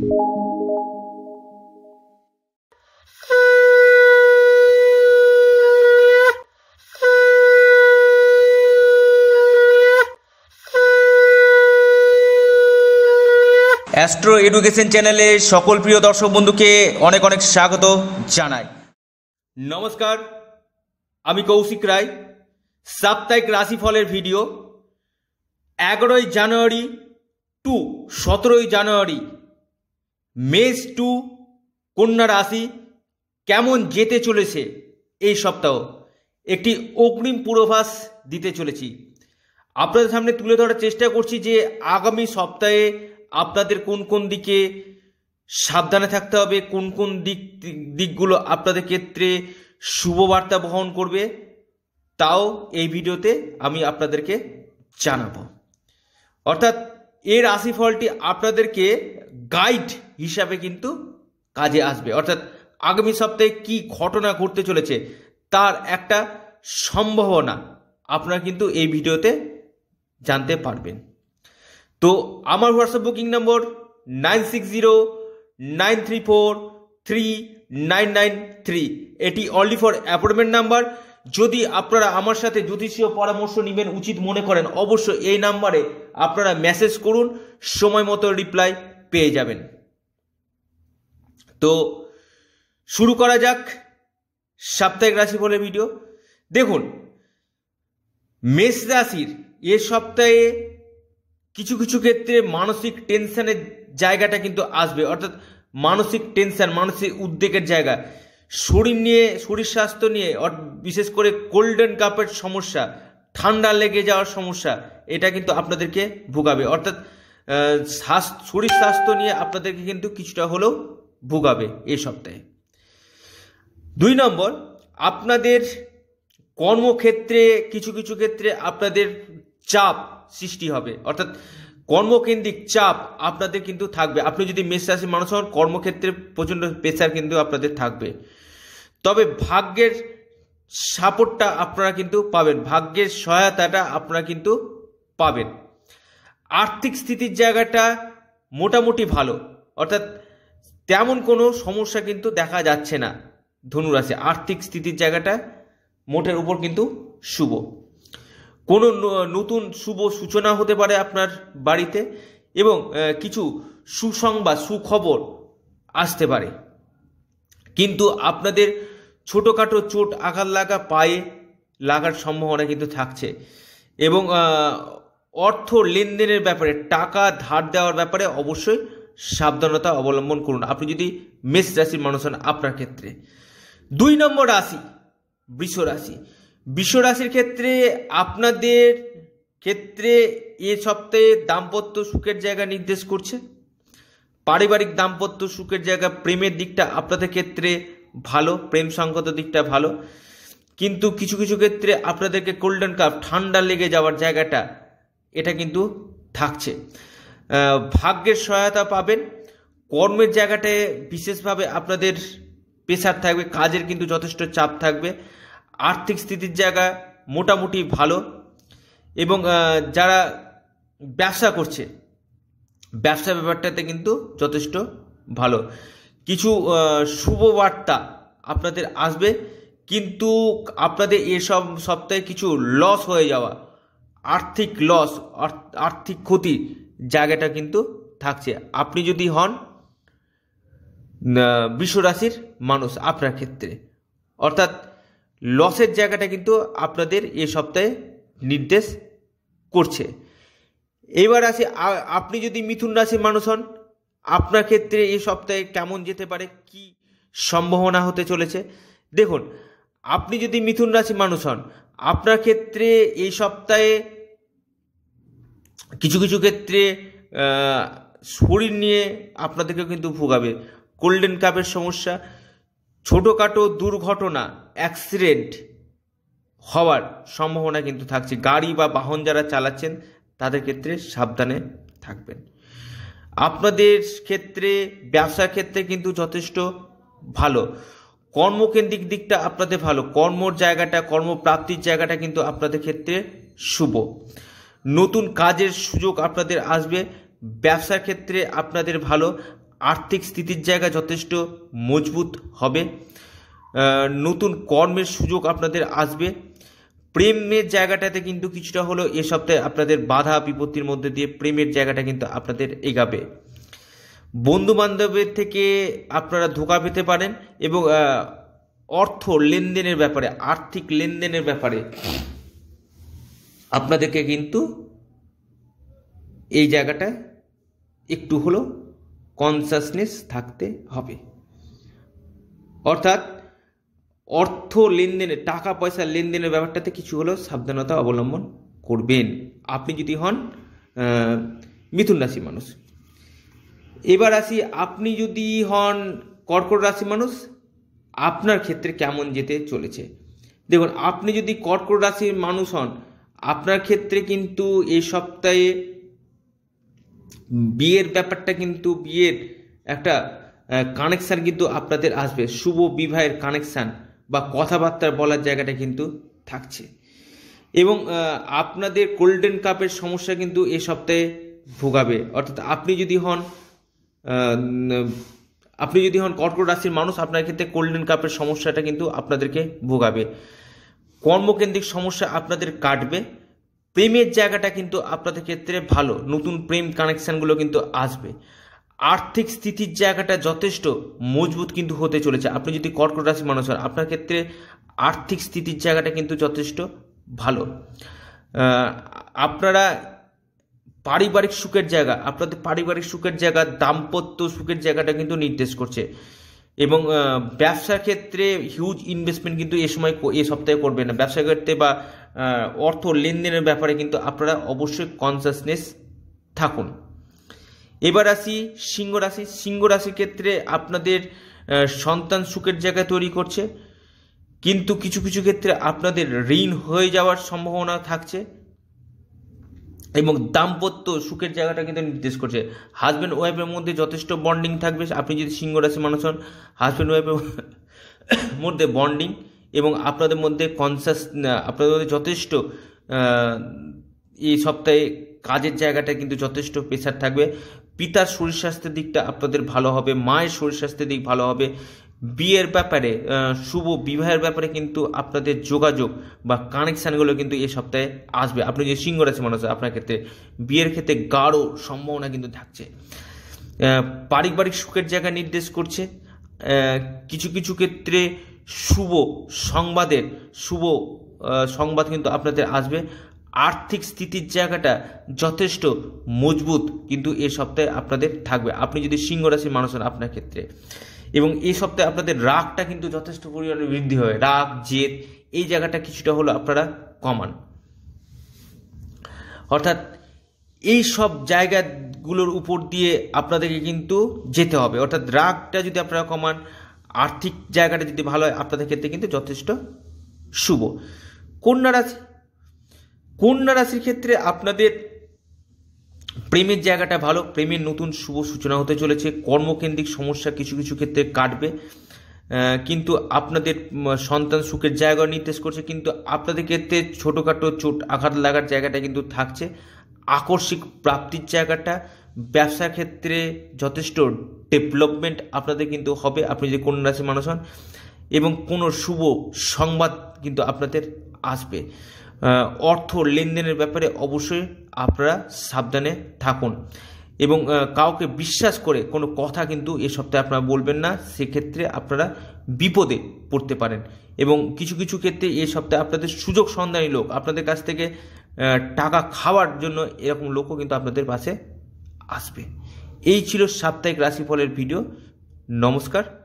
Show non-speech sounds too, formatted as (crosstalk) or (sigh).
astro education চ্যানেলে সকল প্রিয় দর্শক বন্ধুকে অনেক অনেক স্বাগত জানাই নমস্কার আমি কৌশিক রায় সাপ্তাহিক রাশিফলের ভিডিও এগারোই জানুয়ারি টু সতেরোই জানুয়ারি মেষ টু কন্যা রাশি কেমন যেতে চলেছে এই সপ্তাহ একটি অগ্রিম পূর্বাভাস দিতে চলেছি আপনাদের সামনে তুলে ধরার চেষ্টা করছি যে আগামী সপ্তাহে আপনাদের কোন কোন দিকে সাবধানে থাকতে হবে কোন কোন দিক দিকগুলো আপনাদের ক্ষেত্রে শুভ বার্তা বহন করবে তাও এই ভিডিওতে আমি আপনাদেরকে জানাব অর্থাৎ এই রাশিফলটি আপনাদেরকে গাইড হিসাবে কিন্তু কাজে আসবে অর্থাৎ আগামী সপ্তাহে কি ঘটনা ঘটতে চলেছে তার একটা সম্ভাবনা আপনারা কিন্তু এই ভিডিওতে জানতে পারবেন তো আমার WhatsApp booking number nine six zero nine three four three nine nine three এটি অনলি ফর অ্যাপয়েন্টমেন্ট নাম্বার যদি আপনারা আমার সাথে জ্যোতিষীয় পরামর্শ নেবেন উচিত মনে করেন অবশ্যই এই নাম্বারে আপনারা মেসেজ করুন সময় মতো রিপ্লাই পেয়ে যাবেন তো শুরু করা যাক সাপ্তাহিক রাশি বলে ভিডিও দেখুন মেষ রাশির এ সপ্তাহে কিছু কিছু ক্ষেত্রে মানসিক টেনশনের জায়গাটা কিন্তু আসবে অর্থাৎ মানসিক টেনশন মানসিক উদ্বেগের জায়গা শরীর নিয়ে শরীর স্বাস্থ্য নিয়ে বিশেষ করে গোল্ডেন কাপের সমস্যা ঠান্ডা লেগে যাওয়ার সমস্যা এটা কিন্তু আপনাদেরকে ভোগাবে অর্থাৎ শরীর স্বাস্থ্য নিয়ে আপনাদেরকে কিন্তু কিছুটা হলেও ভোগাবে এ সপ্তাহে দুই নম্বর আপনাদের কর্মক্ষেত্রে কিছু কিছু ক্ষেত্রে আপনাদের চাপ সৃষ্টি হবে অর্থাৎ কর্মকেন্দ্রিক চাপ আপনাদের কিন্তু থাকবে আপনি যদি মেষ রাশি মানুষ হন কর্মক্ষেত্রে প্রচণ্ড প্রেশার কিন্তু আপনাদের থাকবে তবে ভাগ্যের সাপোর্টটা আপনারা কিন্তু পাবেন ভাগ্যের সহায়তাটা আপনারা কিন্তু পাবেন আর্থিক স্থিতির জায়গাটা মোটামুটি ভালো অর্থাৎ তেমন কোনো সমস্যা কিন্তু দেখা যাচ্ছে না ধনুরাশি আর্থিক স্থিতির জায়গাটা মোটের উপর কিন্তু শুভ কোনো নতুন শুভ সূচনা হতে পারে আপনার বাড়িতে এবং কিছু সুসংবাদ সুখবর আসতে পারে কিন্তু আপনাদের ছোটোখাটো চোট আঘাত লাগা পায়ে লাগার সম্ভাবনা কিন্তু থাকছে এবং অর্থ লেনদেনের ব্যাপারে টাকা ধার দেওয়ার ব্যাপারে অবশ্যই সাবধানতা অবলম্বন করুন আপনি যদি মেষ রাশির মানুষ হন আপনার ক্ষেত্রে দুই নম্বর রাশি বৃষ রাশি বৃষ রাশির ক্ষেত্রে আপনাদের ক্ষেত্রে এ সপ্তাহে দাম্পত্য সুখের জায়গা নির্দেশ করছে পারিবারিক দাম্পত্য সুখের জায়গা প্রেমের দিকটা আপনাদের ক্ষেত্রে ভালো প্রেম সংগত দিকটা ভালো কিন্তু কিছু কিছু ক্ষেত্রে আপনাদেরকে গোল্ডেন কাপ ঠান্ডা লেগে যাওয়ার জায়গাটা এটা কিন্তু থাকছে ভাগ্যের সহায়তা পাবেন কর্মের জায়গাটায় বিশেষভাবে আপনাদের পেশার থাকবে কাজের কিন্তু যথেষ্ট চাপ থাকবে আর্থিক স্থিতির জায়গা মোটামুটি ভালো এবং যারা ব্যবসা করছে ব্যবসা ব্যাপারটাতে কিন্তু যথেষ্ট ভালো কিছু শুভবার্তা আপনাদের আসবে কিন্তু আপনাদের এসব সপ্তাহে কিছু লস হয়ে যাওয়া আর্থিক লস আর্থিক ক্ষতি জায়গাটা কিন্তু থাকছে আপনি যদি হন রাশির মানুষ আপনার ক্ষেত্রে অর্থাৎ লসের জায়গাটা কিন্তু আপনাদের এ সপ্তাহে নির্দেশ করছে এবার আসে আপনি যদি মিথুন রাশির মানুষ হন আপনার ক্ষেত্রে এ সপ্তাহে কেমন যেতে পারে কি সম্ভাবনা হতে চলেছে দেখুন আপনি যদি মিথুন রাশি মানুষ হন আপনার ক্ষেত্রে এই সপ্তাহে কিছু কিছু ক্ষেত্রে শরীর নিয়ে আপনাদেরকেও কিন্তু ভোগাবে গোল্ডেন কাপের সমস্যা ছোটোখাটো দুর্ঘটনা অ্যাক্সিডেন্ট হওয়ার সম্ভাবনা কিন্তু থাকছে গাড়ি বা বাহন যারা চালাচ্ছেন তাদের ক্ষেত্রে সাবধানে থাকবেন আপনাদের ক্ষেত্রে ব্যবসার ক্ষেত্রে কিন্তু যথেষ্ট ভালো কর্মকেন্দ্রিক দিকটা আপনাদের ভালো কর্মর জায়গাটা কর্মপ্রাপ্তির জায়গাটা কিন্তু আপনাদের ক্ষেত্রে শুভ নতুন কাজের সুযোগ আপনাদের আসবে ব্যবসার ক্ষেত্রে আপনাদের ভালো আর্থিক স্থিতির জায়গা যথেষ্ট মজবুত হবে নতুন কর্মের সুযোগ আপনাদের আসবে প্রেমের জায়গাটাতে কিন্তু কিছুটা হলেও এ সপ্তাহে আপনাদের বাধা বিপত্তির মধ্যে দিয়ে প্রেমের জায়গাটা কিন্তু আপনাদের এগাবে বন্ধু বান্ধবের থেকে আপনারা ধোকা পেতে পারেন এবং অর্থ লেনদেনের ব্যাপারে আর্থিক লেনদেনের ব্যাপারে আপনাদেরকে কিন্তু এই জায়গাটায় একটু হলেও কনসাসনেস থাকতে হবে অর্থাৎ অর্থ লেনদেনে টাকা পয়সা লেনদেনের ব্যাপারটাতে কিছু হলেও সাবধানতা অবলম্বন করবেন আপনি যদি হন মিথুন রাশির মানুষ এবার আসি আপনি যদি হন কর্কট রাশি মানুষ আপনার ক্ষেত্রে কেমন যেতে চলেছে দেখুন আপনি যদি কর্কট রাশির মানুষ হন আপনার ক্ষেত্রে কিন্তু এ সপ্তাহে বিয়ের ব্যাপারটা কিন্তু বিয়ের একটা কানেকশান কিন্তু আপনাদের আসবে শুভ বিবাহের কানেকশান বা কথাবার্তা বলার জায়গাটা কিন্তু থাকছে এবং আপনাদের গোল্ডেন কাপের সমস্যা কিন্তু এ সপ্তাহে ভোগাবে অর্থাৎ আপনি যদি হন আপনি যদি হন কর্কট রাশির মানুষ আপনার ক্ষেত্রে গোল্ডেন কাপের সমস্যাটা কিন্তু আপনাদেরকে ভোগাবে কর্মকেন্দ্রিক সমস্যা আপনাদের কাটবে প্রেমের জায়গাটা কিন্তু আপনাদের ক্ষেত্রে ভালো নতুন প্রেম কানেকশানগুলো কিন্তু আসবে আর্থিক স্থিতির জায়গাটা যথেষ্ট মজবুত কিন্তু হতে চলেছে আপনি যদি কর্কট রাশি মানুষ হন আপনার ক্ষেত্রে আর্থিক স্থিতির জায়গাটা কিন্তু যথেষ্ট ভালো আপনারা পারিবারিক সুখের জায়গা আপনাদের পারিবারিক সুখের জায়গা দাম্পত্য সুখের জায়গাটা কিন্তু নির্দেশ করছে এবং ব্যবসার ক্ষেত্রে হিউজ ইনভেস্টমেন্ট কিন্তু এ সময় এ সপ্তাহে করবেন না ব্যবসা ক্ষেত্রে বা অর্থ লেনদেনের ব্যাপারে কিন্তু আপনারা অবশ্যই কনসাসনেস থাকুন এবার আসি সিংহ রাশি সিংহ রাশির ক্ষেত্রে আপনাদের সন্তান সুখের জায়গা তৈরি করছে কিন্তু কিছু কিছু ক্ষেত্রে আপনাদের ঋণ হয়ে যাওয়ার সম্ভাবনা থাকছে এবং দাম্পত্য সুখের জায়গাটা কিন্তু নির্দেশ করছে হাজব্যান্ড ওয়াইফের মধ্যে যথেষ্ট বন্ডিং থাকবে আপনি যদি সিংহ রাশি মানুষ হন হাজব্যান্ড ওয়াইফের (coughs) মধ্যে বন্ডিং এবং আপনাদের মধ্যে কনসাস আপনাদের মধ্যে যথেষ্ট এই সপ্তাহে কাজের জায়গাটা কিন্তু যথেষ্ট প্রেশার থাকবে পিতার শরীর স্বাস্থ্যের দিকটা আপনাদের ভালো হবে মায়ের শরীর স্বাস্থ্যের দিক ভালো হবে বিয়ের ব্যাপারে শুভ বিবাহের ব্যাপারে কিন্তু আপনাদের যোগাযোগ বা কানেকশানগুলো কিন্তু এ সপ্তাহে আসবে আপনি যে সিংহ রাশি মানুষ আপনার ক্ষেত্রে বিয়ের ক্ষেত্রে গাঢ় সম্ভাবনা কিন্তু থাকছে পারিবারিক সুখের জায়গা নির্দেশ করছে কিছু কিছু ক্ষেত্রে শুভ সংবাদের শুভ সংবাদ কিন্তু আপনাদের আসবে আর্থিক স্থিতির জায়গাটা যথেষ্ট মজবুত কিন্তু এ সপ্তাহে আপনাদের থাকবে আপনি যদি সিংহ রাশির মানুষ হন আপনার ক্ষেত্রে এবং এই সপ্তাহে আপনাদের রাগটা কিন্তু যথেষ্ট পরিমাণে বৃদ্ধি হয় রাগ জেদ এই জায়গাটা কিছুটা হলো আপনারা কমান অর্থাৎ এই সব জায়গাগুলোর উপর দিয়ে আপনাদেরকে কিন্তু যেতে হবে অর্থাৎ রাগটা যদি আপনারা কমান আর্থিক জায়গাটা যদি ভালো হয় আপনাদের ক্ষেত্রে কিন্তু যথেষ্ট শুভ কন্যা রাশি কন্যা রাশির ক্ষেত্রে আপনাদের প্রেমের জায়গাটা ভালো প্রেমের নতুন শুভ সূচনা হতে চলেছে কর্মকেন্দ্রিক সমস্যা কিছু কিছু ক্ষেত্রে কাটবে কিন্তু আপনাদের সন্তান সুখের জায়গা নির্দেশ করছে কিন্তু আপনাদের ক্ষেত্রে ছোটোখাটো চোট আঘাত লাগার জায়গাটা কিন্তু থাকছে আকস্মিক প্রাপ্তির জায়গাটা ব্যবসা ক্ষেত্রে যথেষ্ট ডেভেলপমেন্ট আপনাদের কিন্তু হবে আপনি যে কোন রাশির মানুষ হন এবং কোনো শুভ সংবাদ কিন্তু আপনাদের আসবে অর্থ লেনদেনের ব্যাপারে অবশ্যই আপনারা সাবধানে থাকুন এবং কাউকে বিশ্বাস করে কোনো কথা কিন্তু এ সপ্তাহে আপনারা বলবেন না সেক্ষেত্রে আপনারা বিপদে পড়তে পারেন এবং কিছু কিছু ক্ষেত্রে এ সপ্তাহে আপনাদের সুযোগ সন্ধানী লোক আপনাদের কাছ থেকে টাকা খাওয়ার জন্য এরকম লোকও কিন্তু আপনাদের পাশে আসবে এই ছিল সাপ্তাহিক রাশিফলের ভিডিও নমস্কার